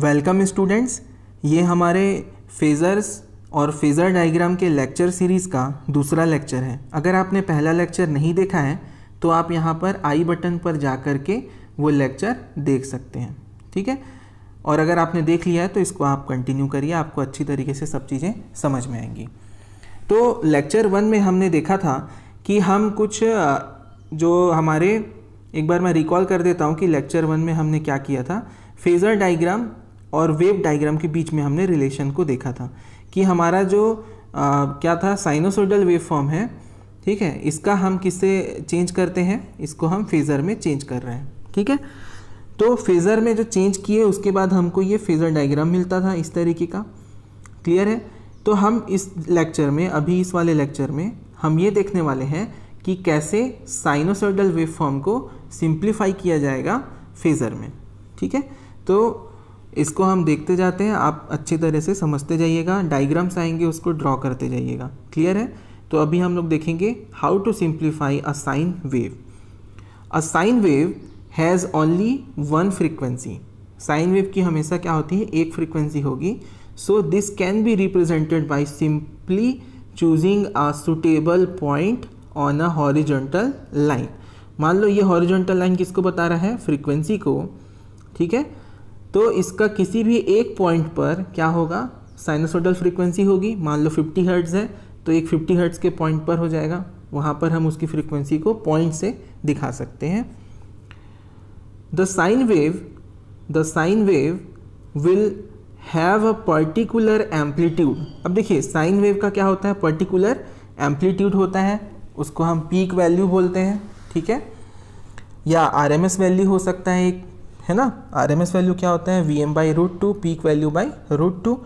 welcome students ये हमारे phasors और फेज़र डायग्राम के लेक्चर सीरीज़ का दूसरा लेक्चर है अगर आपने पहला लेक्चर नहीं देखा है तो आप यहाँ पर आई बटन पर जा कर के वो लेक्चर देख सकते हैं ठीक है और अगर आपने देख लिया है तो इसको आप कंटिन्यू करिए आपको अच्छी तरीके से सब चीज़ें समझ में आएंगी तो लेक्चर वन में हमने देखा था कि हम कुछ जो हमारे एक बार मैं रिकॉल कर देता हूँ कि लेक्चर वन में हमने क्या किया था फेज़र डायग्राम और वेव डायग्राम के बीच में हमने रिलेशन को देखा था कि हमारा जो आ, क्या था साइनोसोडल वेव फॉर्म है ठीक है इसका हम किससे चेंज करते हैं इसको हम फेज़र में चेंज कर रहे हैं ठीक है तो फेज़र में जो चेंज किए उसके बाद हमको ये फेज़र डायग्राम मिलता था इस तरीके का क्लियर है तो हम इस लेक्चर में अभी इस वाले लेक्चर में हम ये देखने वाले हैं कि कैसे साइनोसोडल वेव फॉर्म को सिंप्लीफाई किया जाएगा फेज़र में ठीक है तो इसको हम देखते जाते हैं आप अच्छी तरह से समझते जाइएगा डाइग्राम्स आएंगे उसको ड्रॉ करते जाइएगा क्लियर है तो अभी हम लोग देखेंगे how to simplify a sine wave a sine wave has only one frequency sine wave की हमेशा क्या होती है एक फ्रीक्वेंसी होगी so this can be represented by simply choosing a suitable point on a horizontal line मान लो ये हॉरिजेंटल लाइन किसको बता रहा है फ्रीक्वेंसी को ठीक है तो इसका किसी भी एक पॉइंट पर क्या होगा साइनसोडल फ्रीक्वेंसी होगी मान लो 50 हर्ट्ज़ है तो एक 50 हर्ट्ज़ के पॉइंट पर हो जाएगा वहाँ पर हम उसकी फ्रीक्वेंसी को पॉइंट से दिखा सकते हैं the sine wave the sine wave will have a particular amplitude अब देखिए साइन वेव का क्या होता है पर्टिकुलर एम्पलीट्यूड होता है उसको हम पीक वैल्यू बोलते हैं ठीक है या आर वैल्यू हो सकता है एक है ना आर एम एस वैल्यू क्या होता है V M by root two peak value by root two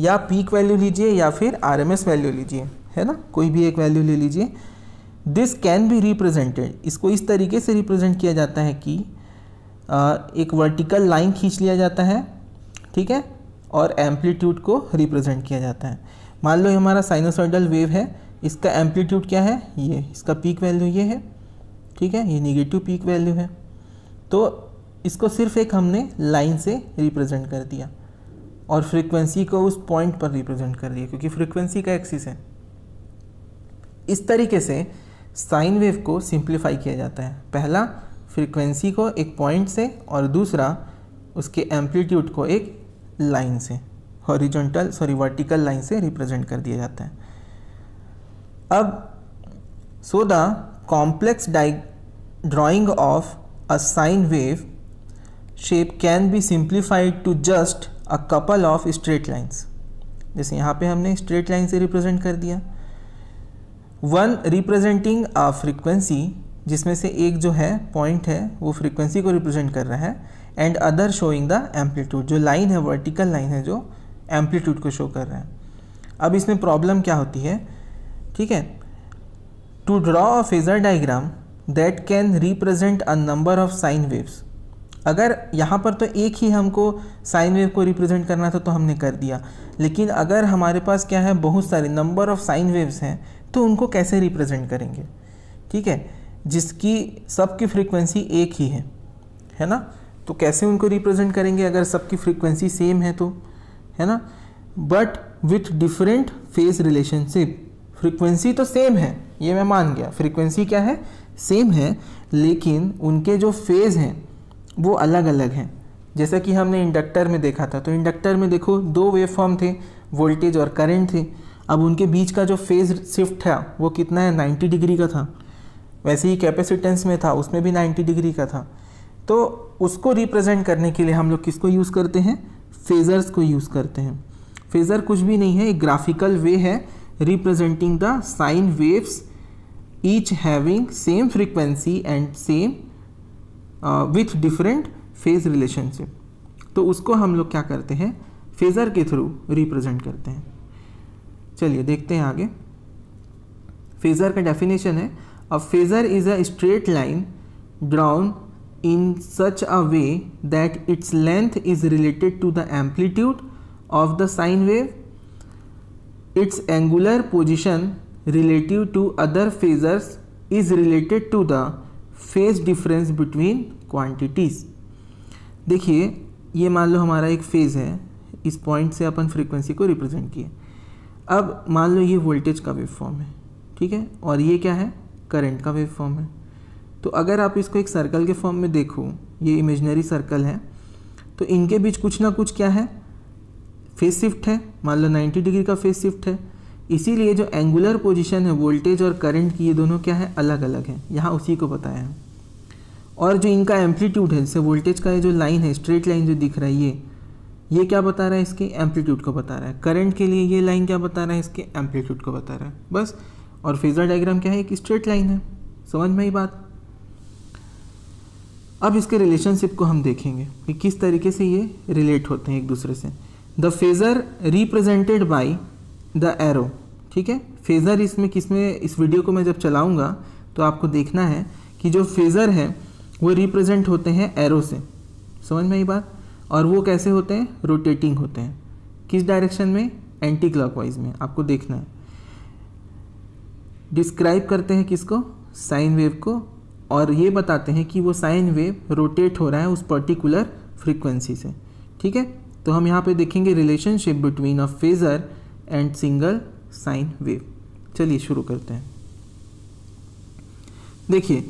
या पीक वैल्यू लीजिए या फिर आर एम एस वैल्यू लीजिए है ना कोई भी एक वैल्यू ले लीजिए दिस कैन बी रिप्रेजेंटेड इसको इस तरीके से रिप्रेजेंट किया जाता है कि आ, एक वर्टिकल लाइन खींच लिया जाता है ठीक है और एम्पलीट्यूड को रिप्रेजेंट किया जाता है मान लो ये हमारा साइनोसोइडल वेव है इसका एम्पलीट्यूड क्या है ये इसका पीक वैल्यू ये है ठीक है ये निगेटिव पीक वैल्यू है तो इसको सिर्फ एक हमने लाइन से रिप्रेजेंट कर दिया और फ्रीक्वेंसी को उस पॉइंट पर रिप्रेजेंट कर दिया क्योंकि फ्रीक्वेंसी का एक्सिस है इस तरीके से साइन वेव को सिंप्लीफाई किया जाता है पहला फ्रीक्वेंसी को एक पॉइंट से और दूसरा उसके एम्पलीट्यूड को एक लाइन से हॉरिजॉन्टल सॉरी वर्टिकल लाइन से रिप्रेजेंट कर दिया जाता है अब सो द कॉम्प्लेक्स डाइ drawing of a sine wave shape can be simplified to just a couple of straight lines जैसे यहाँ पे हमने स्ट्रेट लाइन से रिप्रेजेंट कर दिया वन रिप्रेजेंटिंग अ फ्रीक्वेंसी जिसमें से एक जो है पॉइंट है वो फ्रीक्वेंसी को रिप्रेजेंट कर रहा है and other showing the amplitude जो लाइन है वर्टिकल लाइन है जो एम्पलीट्यूड को शो कर रहा है अब इसमें प्रॉब्लम क्या होती है ठीक है to draw a phasor diagram that can represent a number of sine waves अगर यहाँ पर तो एक ही हमको साइन वेव को रिप्रेजेंट करना था तो हमने कर दिया लेकिन अगर हमारे पास क्या है बहुत सारे नंबर ऑफ साइन वेव्स हैं तो उनको कैसे रिप्रेजेंट करेंगे ठीक है जिसकी सबकी फ्रीक्वेंसी एक ही है है ना तो कैसे उनको रिप्रेजेंट करेंगे अगर सबकी फ्रीक्वेंसी सेम है तो है ना but with different phase relationship frequency तो सेम है ये मैं मान गया फ्रीक्वेंसी क्या है सेम है लेकिन उनके जो फेज़ हैं वो अलग अलग हैं जैसा कि हमने इंडक्टर में देखा था तो इंडक्टर में देखो दो वेव फॉर्म थे वोल्टेज और करंट थे अब उनके बीच का जो फेज़ शिफ्ट था वो कितना है 90 डिग्री का था वैसे ही कैपेसिटेंस में था उसमें भी 90 डिग्री का था तो उसको रिप्रेजेंट करने के लिए हम लोग किसको यूज़ करते हैं फेज़र्स को यूज़ करते हैं फेज़र कुछ भी नहीं है एक ग्राफिकल वे है representing the sine waves each having same frequency and same with different phase relationship तो उसको हम लोग क्या करते हैं फेज़र के थ्रू रिप्रेजेंट करते हैं चलिए देखते हैं आगे फेज़र का डेफिनेशन है a phasor is a straight line drawn in such a way that its length is related to the amplitude of the sine wave its angular position relative to other phasors is related to the phase difference between quantities देखिए ये मान लो हमारा एक phase है इस point से अपन frequency को represent किए अब मान लो ये वोल्टेज का वेव फॉर्म है ठीक है और ये क्या है करंट का वेव फॉर्म है तो अगर आप इसको एक सर्कल के फॉर्म में देखो ये इमेजनरी सर्कल है तो इनके बीच कुछ ना कुछ क्या है फेस शिफ्ट है मान लो 90 डिग्री का फेस शिफ्ट है इसीलिए जो एंगुलर पोजीशन है वोल्टेज और करंट की ये दोनों क्या है अलग अलग है यहाँ उसी को बताया है और जो इनका एम्पलीट्यूड है जैसे वोल्टेज का ये जो लाइन है स्ट्रेट लाइन जो दिख रहा है ये ये क्या बता रहा है इसके एम्पलीट्यूड को बता रहा है करंट के लिए ये लाइन क्या बता रहा है इसके एम्पलीट्यूड को बता रहा है बस और फेजर डायग्राम क्या है एक स्ट्रेट लाइन है समझ में ही बात अब इसके रिलेशनशिप को हम देखेंगे कि किस तरीके से ये रिलेट होते हैं एक दूसरे से the phasor represented by the arrow ठीक है फेज़र इसमें किस में इस वीडियो को मैं जब चलाऊंगा तो आपको देखना है कि जो फेज़र है वो रिप्रेजेंट होते हैं एरो से समझ में आई बात और वो कैसे होते हैं रोटेटिंग होते हैं किस डायरेक्शन में एंटी क्लॉकवाइज में आपको देखना है डिस्क्राइब करते हैं किसको साइन वेव को और ये बताते हैं कि वो साइन वेव रोटेट हो रहा है उस पर्टिकुलर फ्रीक्वेंसी से ठीक है तो हम यहाँ पे देखेंगे relationship between a phasor and single sine wave चलिए शुरू करते हैं देखिए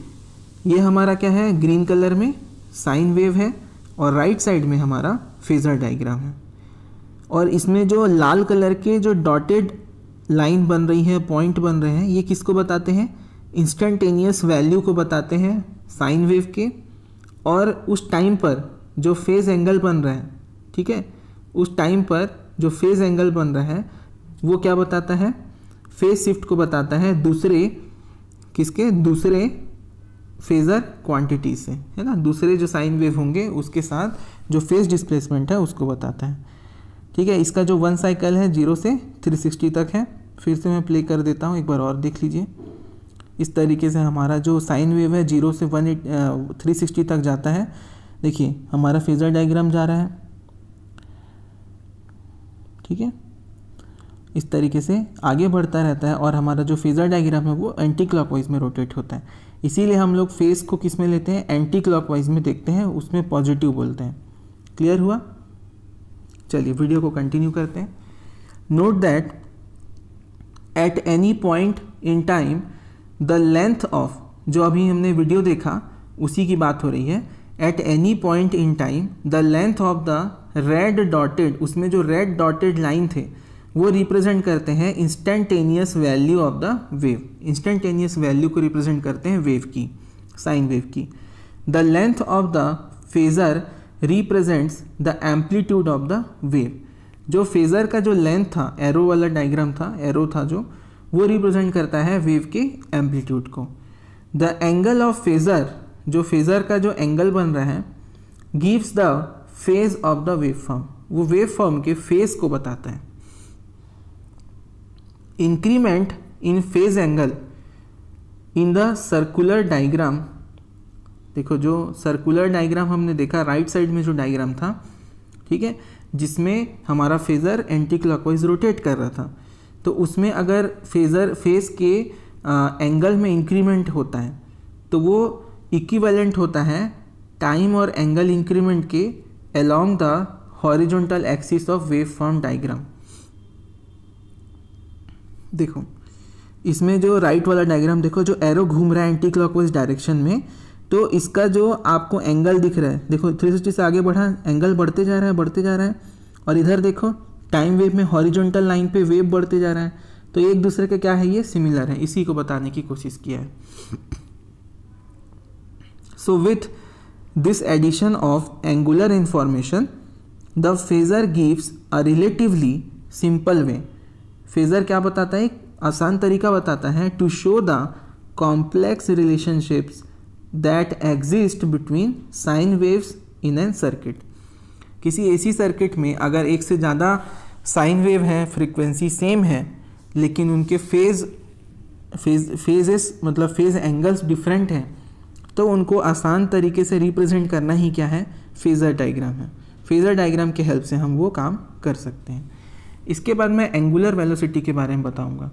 ये हमारा क्या है ग्रीन कलर में साइन वेव है और राइट साइड में हमारा फेजर डायग्राम है और इसमें जो लाल कलर के जो डॉटेड लाइन बन रही है पॉइंट बन रहे हैं ये किसको बताते हैं इंस्टेंटेनियस वैल्यू को बताते हैं साइन वेव के और उस टाइम पर जो फेज़ एंगल बन रहा है ठीक है उस टाइम पर जो फेज़ एंगल बन रहा है वो क्या बताता है फेज शिफ्ट को बताता है दूसरे किसके दूसरे फेज़र क्वांटिटी से है ना दूसरे जो साइन वेव होंगे उसके साथ जो फेज डिस्प्लेसमेंट है उसको बताता है ठीक है इसका जो वन साइकिल है जीरो से 360 तक है फिर से मैं प्ले कर देता हूँ एक बार और देख लीजिए इस तरीके से हमारा जो साइन वेव है जीरो से वन एट थ्री सिक्सटी तक जाता है देखिए हमारा फेज़र डायग्राम जा रहा है ठीक है इस तरीके से आगे बढ़ता रहता है और हमारा जो फेज़र डायग्राम है वो एंटी क्लॉकवाइज में रोटेट होता है इसीलिए हम लोग फेस को किस में लेते हैं एंटी क्लॉकवाइज में देखते हैं उसमें पॉजिटिव बोलते हैं क्लियर हुआ चलिए वीडियो को कंटिन्यू करते हैं note that at any point in time the length of जो अभी हमने वीडियो देखा उसी की बात हो रही है at any point in time the length of the red dotted उसमें जो रेड डॉटेड लाइन थे वो रिप्रेजेंट करते हैं instantaneous value of the wave instantaneous value को रिप्रेजेंट करते हैं वेव की साइन वेव की the length of the phasor represents the amplitude of the wave जो फेज़र का जो लेंथ था एरो वाला डायग्राम था एरो था जो वो रिप्रेजेंट करता है वेव के एम्पलीट्यूड को द एंगल ऑफ फेज़र जो फेज़र का जो एंगल बन रहा है gives the phase of the wave form वो वेव फॉर्म के फेज को बताता है increment in phase angle in the circular diagram देखो जो सर्कुलर डाइग्राम हमने देखा राइट right साइड में जो डाइग्राम था ठीक है जिसमें हमारा फेज़र एंटी क्लॉकवाइज रोटेट कर रहा था तो उसमें अगर फेज़र फेस के आ, एंगल में इंक्रीमेंट होता है तो वो इक्विवेलेंट होता है टाइम और एंगल इंक्रीमेंट के along the horizontal axis of wave form diagram देखो इसमें जो राइट वाला डायग्राम देखो जो एरो घूम रहा है एंटी क्लॉकवाइज डायरेक्शन में तो इसका जो आपको एंगल दिख रहा है देखो थ्री सिक्सटी से आगे बढ़ा एंगल बढ़ते जा रहा है बढ़ते जा रहा है और इधर देखो टाइम वेव में हॉरिजॉन्टल लाइन पे वेव बढ़ते जा रहा है तो एक दूसरे के क्या है ये सिमिलर है इसी को बताने की कोशिश किया है so with this addition of angular information the phasor gives a relatively simple way phasor क्या बताता है एक आसान तरीका बताता है to show the complex relationships that exist between sine waves in an circuit किसी एसी सर्किट में अगर एक से ज़्यादा साइन वेव हैं फ्रिक्वेंसी सेम है लेकिन उनके फेज़ फेज फेजेस मतलब फेज़ एंगल्स डिफरेंट हैं तो उनको आसान तरीके से रिप्रेजेंट करना ही क्या है फेज़र डायग्राम है फेज़र डायग्राम के हेल्प से हम वो काम कर सकते हैं इसके बाद मैं एंगुलर वेलोसिटी के बारे में बताऊंगा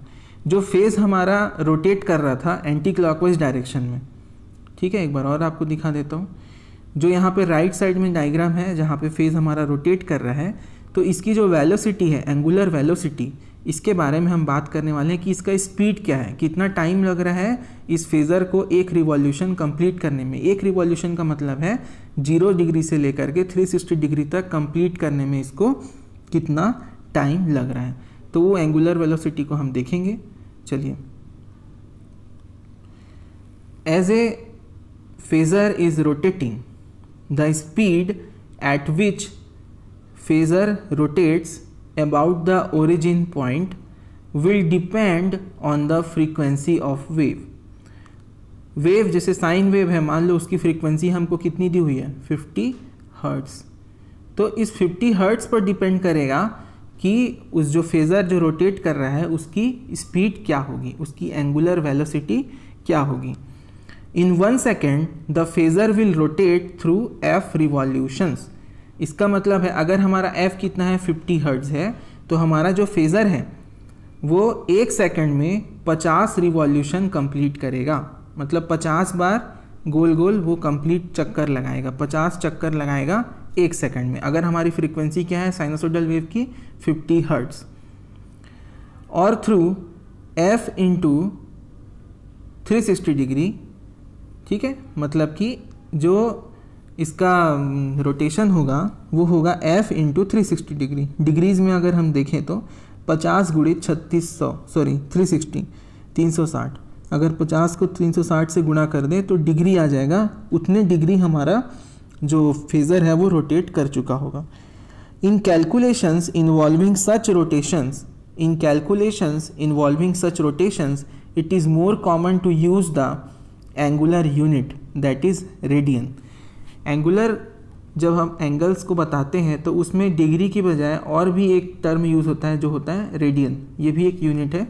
जो फेज़ हमारा रोटेट कर रहा था एंटी क्लॉकवाइज डायरेक्शन में ठीक है एक बार और आपको दिखा देता हूँ जो यहाँ पे राइट साइड में डायग्राम है जहाँ पे फेज़ हमारा रोटेट कर रहा है तो इसकी जो वेलोसिटी है एंगुलर वेलोसिटी इसके बारे में हम बात करने वाले हैं कि इसका स्पीड क्या है कितना टाइम लग रहा है इस फेज़र को एक रिवॉल्यूशन कंप्लीट करने में एक रिवॉल्यूशन का मतलब है जीरो डिग्री से लेकर के सिक्सटी डिग्री तक कंप्लीट करने में इसको कितना टाइम लग रहा है तो वो एंगुलर वेलोसिटी को हम देखेंगे चलिए as a phasor is rotating the speed at which phasor rotates about the origin point will depend on the frequency of wave wave जैसे साइन वेव है मान लो उसकी फ्रीक्वेंसी हमको कितनी दी हुई है 50 हर्ट्स तो इस 50 हर्ट्स पर डिपेंड करेगा कि उस जो फेज़र जो रोटेट कर रहा है उसकी स्पीड क्या होगी उसकी एंगुलर वेलोसिटी क्या होगी in one second the phasor will rotate through F revolutions इसका मतलब है अगर हमारा एफ़ कितना है 50 हर्ट्ज़ है तो हमारा जो फेज़र है वो एक सेकेंड में 50 रिवॉल्यूशन कंप्लीट करेगा मतलब 50 बार गोल गोल वो कंप्लीट चक्कर लगाएगा 50 चक्कर लगाएगा एक सेकंड में अगर हमारी फ्रीक्वेंसी क्या है साइनोसोडल वेव की 50 हर्ट्स और through F into three degree ठीक है मतलब कि जो इसका रोटेशन होगा वो होगा F into three degree degrees में अगर हम देखें तो पचास गुणित छत्तीस सौ सॉरी थ्री सिक्सटी तीन सौ साठ अगर पचास को तीन सौ साठ से गुणा कर दें तो डिग्री आ जाएगा उतने डिग्री हमारा जो फेज़र है वो रोटेट कर चुका होगा in calculations involving such rotations in calculations involving such rotations it is more common to use the angular unit that is radian angular जब हम एंगल्स को बताते हैं तो उसमें डिग्री की बजाय और भी एक टर्म यूज़ होता है जो होता है रेडियन ये भी एक यूनिट है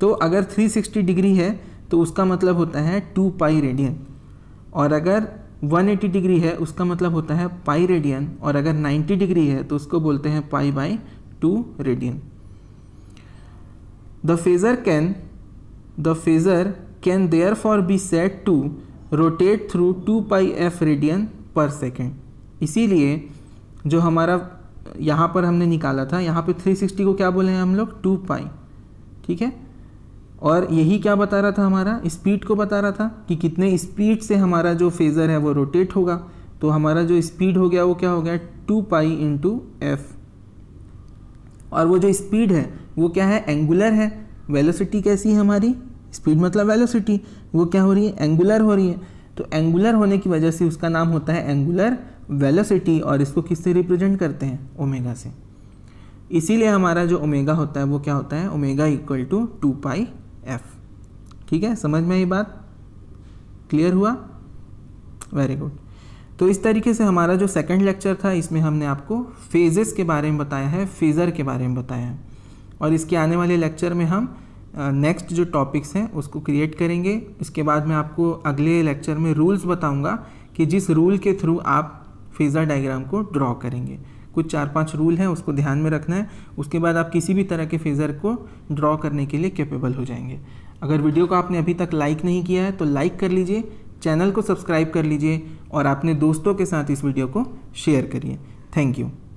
तो अगर 360 डिग्री है तो उसका मतलब होता है टू पाई रेडियन और अगर 180 डिग्री है उसका मतलब होता है पाई रेडियन और अगर 90 डिग्री है तो उसको बोलते हैं pi by two radian the phasor can the phasor can therefore be set to rotate through two pi F radian per second इसीलिए जो हमारा यहाँ पर हमने निकाला था यहाँ पे 360 को क्या बोले हैं हम लोग टू पाई ठीक है और यही क्या बता रहा था हमारा स्पीड को बता रहा था कि कितने स्पीड से हमारा जो फेज़र है वो रोटेट होगा तो हमारा जो स्पीड हो गया वो क्या हो गया टू पाई इंटू एफ और वो जो स्पीड है वो क्या है एंगुलर है वेलोसिटी कैसी है हमारी स्पीड मतलब वेलोसिटी वो क्या हो रही है एंगुलर हो रही है तो एंगुलर होने की वजह से उसका नाम होता है एंगुलर वेलोसिटी और इसको किससे रिप्रेजेंट करते हैं ओमेगा से इसीलिए हमारा जो ओमेगा होता है वो क्या होता है omega equal to two pi F ठीक है समझ में ये बात क्लियर हुआ वेरी गुड तो इस तरीके से हमारा जो सेकंड लेक्चर था इसमें हमने आपको फेजेस के बारे में बताया है फेज़र के बारे में बताया है और इसके आने वाले लेक्चर में हम नेक्स्ट जो टॉपिक्स हैं उसको क्रिएट करेंगे इसके बाद मैं आपको अगले लेक्चर में रूल्स बताऊंगा कि जिस रूल के थ्रू आप फेज़र डायग्राम को ड्रॉ करेंगे कुछ चार पांच रूल हैं उसको ध्यान में रखना है उसके बाद आप किसी भी तरह के फिगर को ड्रॉ करने के लिए कैपेबल हो जाएंगे अगर वीडियो को आपने अभी तक लाइक नहीं किया है तो लाइक कर लीजिए चैनल को सब्सक्राइब कर लीजिए और अपने दोस्तों के साथ इस वीडियो को शेयर करिए थैंक यू